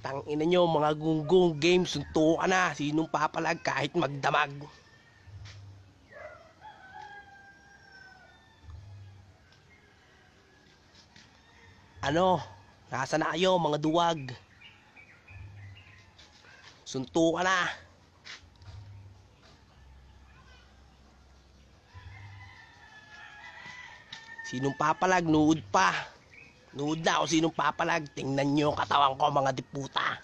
Tang ina nyo, mga gunggong game, suntukan na. Sinong papalag kahit magdamag. Ano? Nasa na kayo, mga duwag? Suntukan na. Sinong papalag, nuod pa. Nuhod na ako sinong papalag. Tingnan nyo katawan ko mga diputa.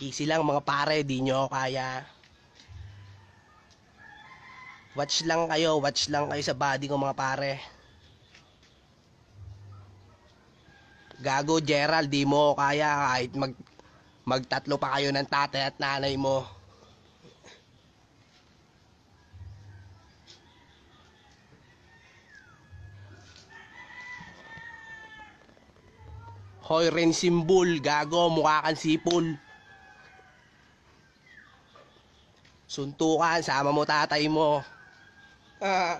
Easy lang mga pare, di nyo kaya. Watch lang kayo, watch lang kayo sa body ko mga pare. Gago Gerald, di mo kaya kahit mag Magtatlo pa kayo ng tatay at nanay mo. Hoy, Rensimbul, gago, mukha kang sipol. Suntukan, sama mo tatay mo. Ah,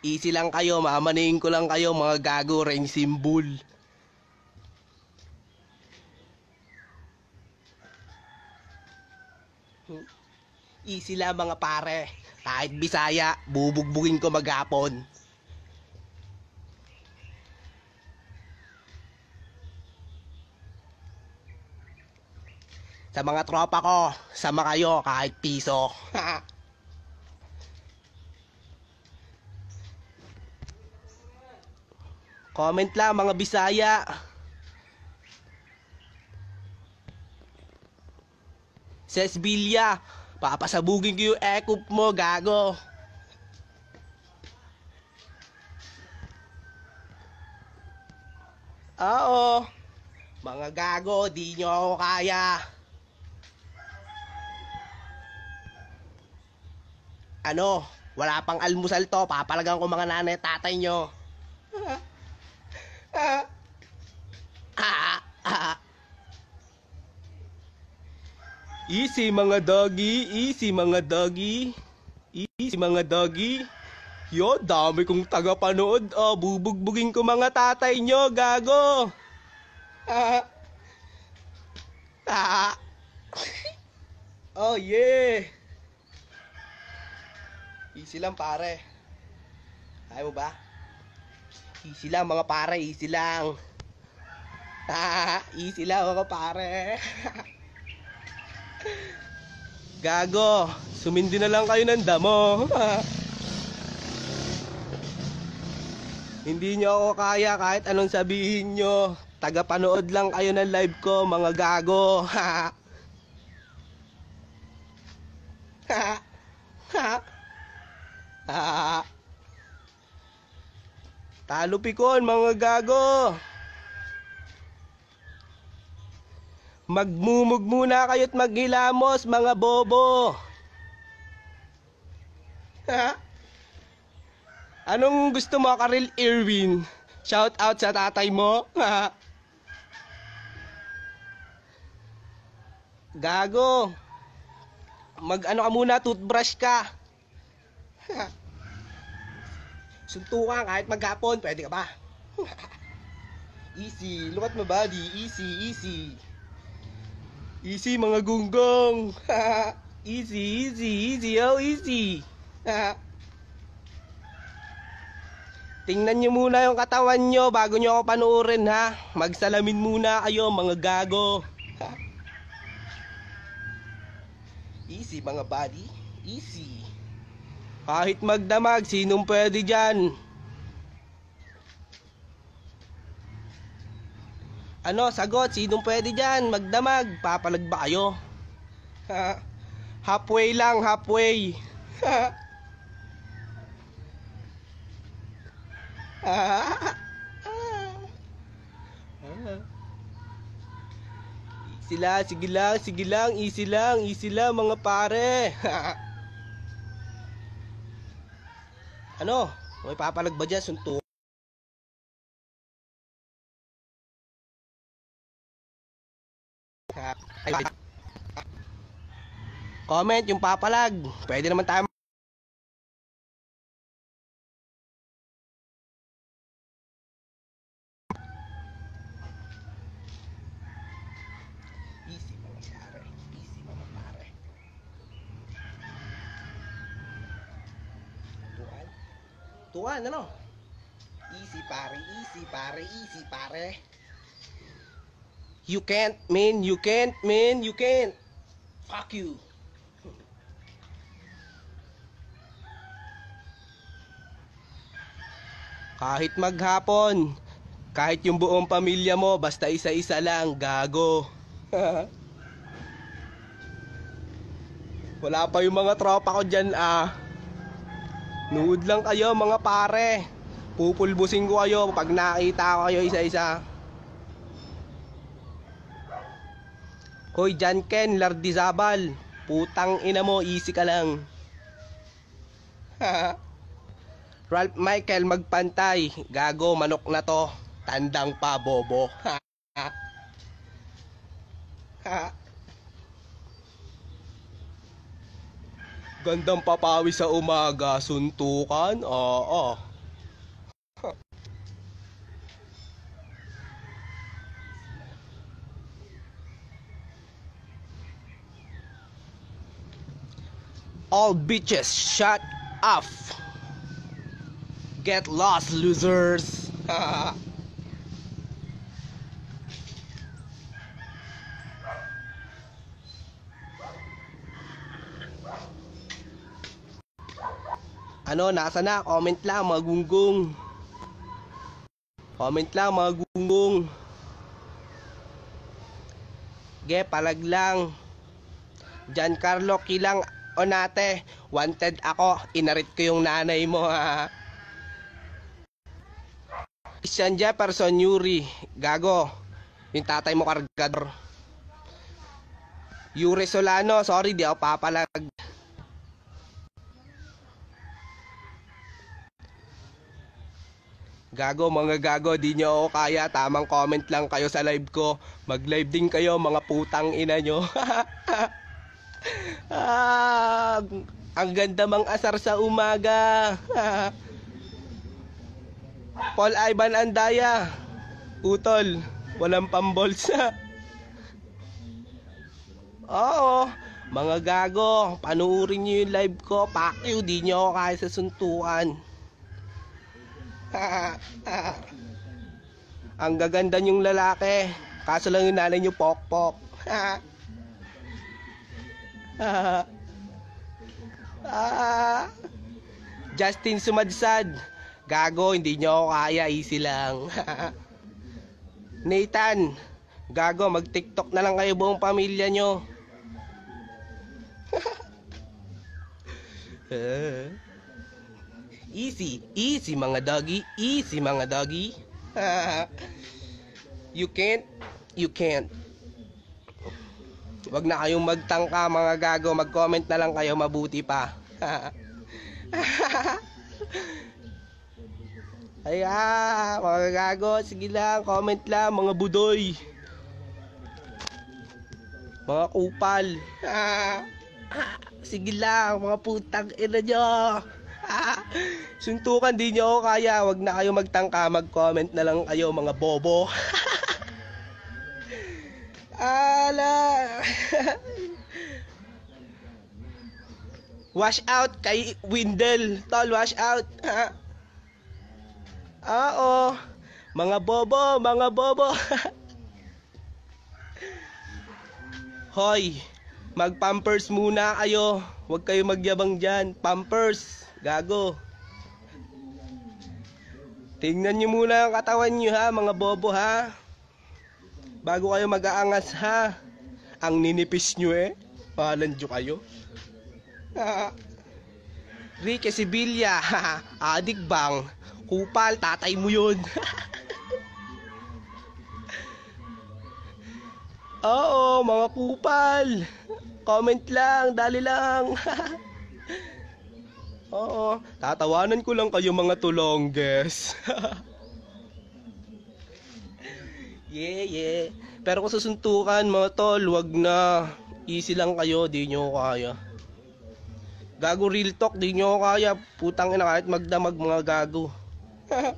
easy lang kayo, mamanayin ko lang kayo, mga gago, Rensimbul. Rensimbul. Hmm. Easy lang mga pare. Kahit Bisaya, bubugbugin ko magapon. Sa mga tropa ko, sama kayo kahit piso. Comment lang mga Bisaya. Ses Villa, papasabugin ko yung ekop mo, gago. Oo, mga gago, di nyo ako kaya. Ano, wala pang almusal to, papalagan ko mga nanay tatay nyo. Easy mga doggy, easy mga doggy, easy mga doggy. Yo, dami kong tagapanood. Oh, bubugbugin ko mga tatay nyo, gago. Ah. Ah. oh, yeah. Easy lang, pare. Ayaw ba? Easy lang, mga pare. Easy lang. Ah, easy lang, mga pare. Gago, sumindi na lang kayo ng damo. Hindi nyo ako kaya kahit anong sabihin nyo. Tagapanood lang kayo ng live ko, mga gago. Ha? Ha? Ha? Ha? Talo pikon, mga gago. Magmumugmuna muna kayo't maghilamos, mga bobo. Ha? Anong gusto mo, Karil Irwin? Shout out sa tatay mo. Gago. Mag-ano ka muna, toothbrush ka. Ha? Suntukan kahit maghapon, pwede ka ba? easy, look at my body, easy, easy. Easy mga gunggong. easy, easy, easy, oh easy. Tingnan nyo muna yung katawan nyo bago nyo ako panuorin ha. Magsalamin muna kayo mga gago. easy mga buddy, easy. Kahit magdamag, sinong pwede dyan? Ano, sagot, sinong pwede dyan? Magdamag, papalag ba kayo? halfway lang, halfway. easy lang, sige lang, sige lang, easy lang, easy lang mga pare. ano? May papalag ba dyan? Sunto. Comment yung papalag. Pwede naman tayo tuan ano? Easy pare, easy pare, easy pare. You can't, man. You can't, man. You can't. Fuck you. Kahit maghapon, kahit yung buong pamilya mo, basta isa-isa lang, gago. Wala pa yung mga tropa ko dyan, ah. Nuod lang kayo, mga pare. Pupulbusin ko kayo pag nakita ko kayo isa-isa. Hoy Jan Ken Lardizabal, putang ina mo, easy ka lang. Ralph Michael magpantay, gago manok na to, tandang pa bobo. Gandang papawi sa umaga, suntukan, oo. all bitches shut up get lost losers ano nasa na comment lang mga gunggong comment lang mga gunggong ge palag lang Carlo Kilang o nate, wanted ako. Inarit ko yung nanay mo ha. Christian Jefferson Yuri. Gago. Yung tatay mo kargador. Yuri Solano. Sorry, di ako papalag. Gago mga gago, di nyo ako kaya. Tamang comment lang kayo sa live ko. Mag-live din kayo mga putang ina nyo. ah, ang ganda mang asar sa umaga. Paul Ivan Andaya. Utol. Walang pambolsa. Oo. Mga gago, panuorin nyo yung live ko. Pakyo, di nyo ako kaya sa suntuan. ang gaganda nyong lalaki. Kaso lang yung nanay nyo pokpok ah, Justin Sumadsad. Gago, hindi nyo ako kaya. Easy lang. Nathan, gago, mag-tiktok na lang kayo buong pamilya nyo. easy, easy mga doggy. Easy mga doggy. you can't, you can't. Wag na kayong magtangka mga gago, mag-comment na lang kayo, mabuti pa. Ay ah, mga gago, sige lang, comment lang mga budoy. Mga kupal. sige lang, mga putang ina nyo. suntukan din nyo ako kaya, wag na kayo magtangka, mag-comment na lang kayo mga bobo. Ala! wash out kay Windel. Tol, wash out. Ha? Oo. Mga bobo, mga bobo. Hoy, mag-pampers muna kayo. Huwag kayo magyabang dyan. Pampers. Gago. Tingnan nyo muna ang katawan nyo ha, mga bobo ha. Bago kayo mag-aangas ha. Ang ninipis nyo eh. Palandyo kayo. Ah. Ricky Sibilya. Adik bang. Kupal, tatay mo yun. Oo, mga kupal. Comment lang, dali lang. Oo, tatawanan ko lang kayo mga guys. Yeah, yeah. Pero kung susuntukan mga tol, wag na. Easy lang kayo, di nyo kaya. Gago real talk, di nyo kaya. Putang ina kahit magdamag mga gago.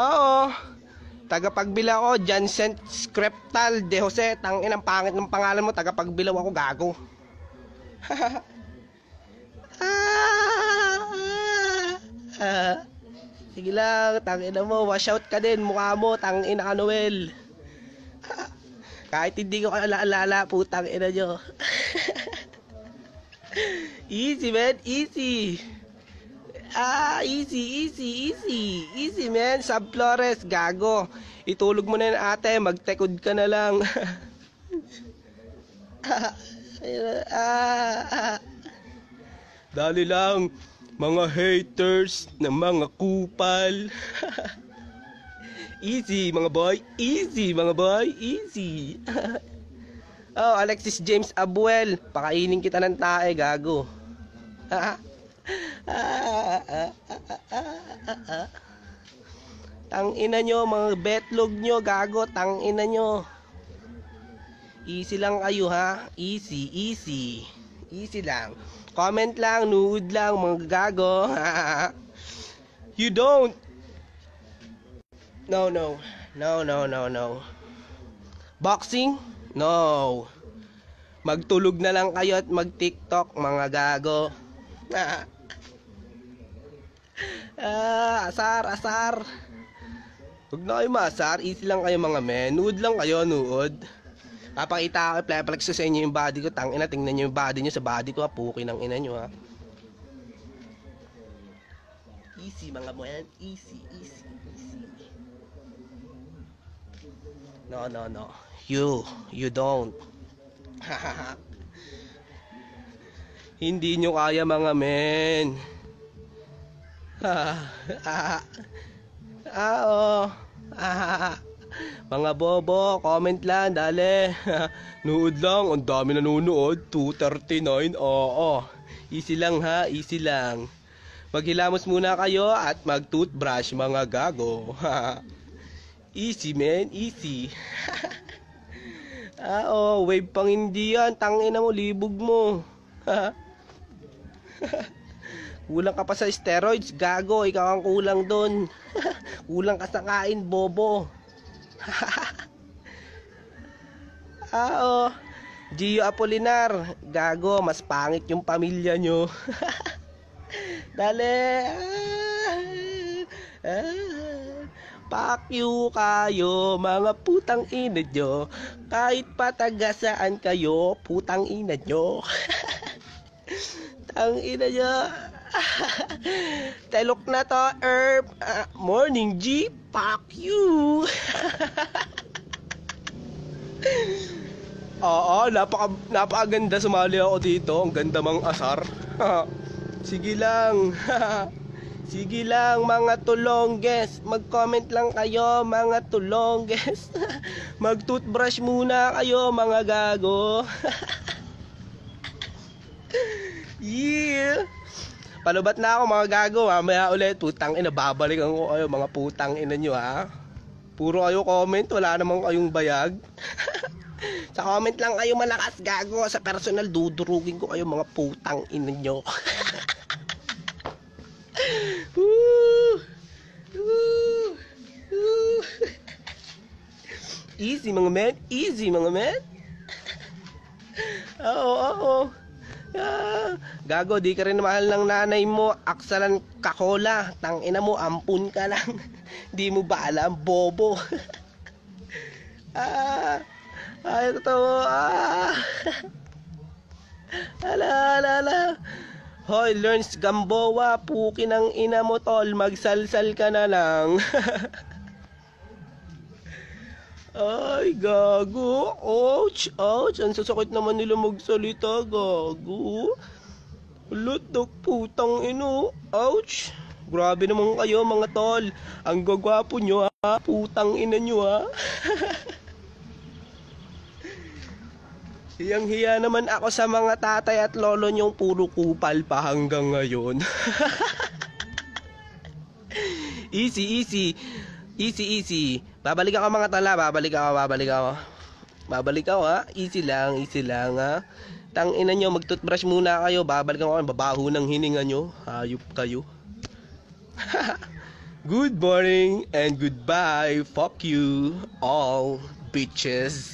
Oo. Tagapagbila ko, Jansen Scriptal De Jose. Tangin ang pangit ng pangalan mo. Tagapagbilaw ako, gago. ah, ah, ah. Sige lang, tangina mo, wash out ka din, mukha mo, tangina ka Noel. Kahit hindi ko alaala, putang ina nyo. easy man, easy. Ah, easy, easy, easy. Easy man, sub Flores, gago. Itulog mo na yan ate, magtekod ka na lang. ah, ah, ah. Dali lang mga haters ng mga kupal. easy, mga boy. Easy, mga boy. Easy. oh, Alexis James Abuel. Pakainin kita ng tae, gago. Tang ina nyo, mga betlog nyo, gago. Tang ina nyo. Easy lang kayo, ha? Easy, easy. Easy lang. Comment lang, nuod lang, mga gago. you don't. No, no. No, no, no, no. Boxing? No. Magtulog na lang kayo at mag-TikTok, mga gago. ah, asar, asar. Huwag na kayo maasar. Easy lang kayo mga men. Nuod lang kayo, nuod. Papakita ako, iplex sa inyo yung body ko. Tang na, tingnan nyo yung body niyo sa body ko. Ha? Puki ng ina nyo ha. Easy mga buwan. Easy, easy, easy. No, no, no. You, you don't. Hindi nyo kaya mga men. ah, ah, ah, oh. ah, ah. ah. Mga bobo, comment lang, dali. Nuod lang, ang dami nanonood. 239, oo. Easy lang ha, easy lang. Maghilamos muna kayo at mag-toothbrush mga gago. easy man, easy. ah, oh, wave pang hindi yan. Tangina mo, libog mo. Kulang ka pa sa steroids, gago. Ikaw ang kulang doon. kulang ka sa kain, bobo. ah, oh. Gio Apolinar, gago, mas pangit yung pamilya nyo. Dali. Ah, ah, pakyu kayo, mga putang ina nyo. Kahit pataga saan kayo, putang ina nyo. Tang ina nyo. Telok na to, Herb. Uh, morning, G. Fuck you. Oo, napaka, napakaganda sumali ako dito. Ang ganda mang asar. Sige lang. Sige lang mga tulongges, mag-comment lang kayo mga tulongges. Mag-toothbrush muna kayo mga gago. yeah. Palubat na ako mga gago ha. Maya ulit putang ina babalikan ko kayo mga putang ina nyo ha. Puro kayo comment, wala namang kayong bayag. sa comment lang kayo malakas gago. Sa personal dudurugin ko kayo mga putang ina nyo. Woo! Woo! Easy mga men, easy mga men. Oo, oh, oh. Ah, gago, di ka rin mahal ng nanay mo. Aksalan kakola. Tang ina mo, ampun ka lang. di mo ba alam, bobo. ah, ay, totoo. Ah. ala, ala, ala. Hoy, Learns Gamboa, puki ng ina mo tol, magsalsal ka na lang. Ay, gago. Ouch, ouch. Ang sasakit naman nila magsalita, gago. Lutok, putang ino. Ouch. Grabe naman kayo, mga tol. Ang gagwapo nyo, ha. Putang ina nyo, ha. Hiyang-hiya naman ako sa mga tatay at lolo nyong puro kupal pa hanggang ngayon. easy, easy. Easy, easy. Babalik ako mga tala, babalik ako, babalik ako. Babalik ako ha, easy lang, easy lang ha. Tang ina nyo, magtoothbrush muna kayo, babalik ako, babaho ng hininga nyo, hayop kayo. good morning and goodbye, fuck you all, bitches.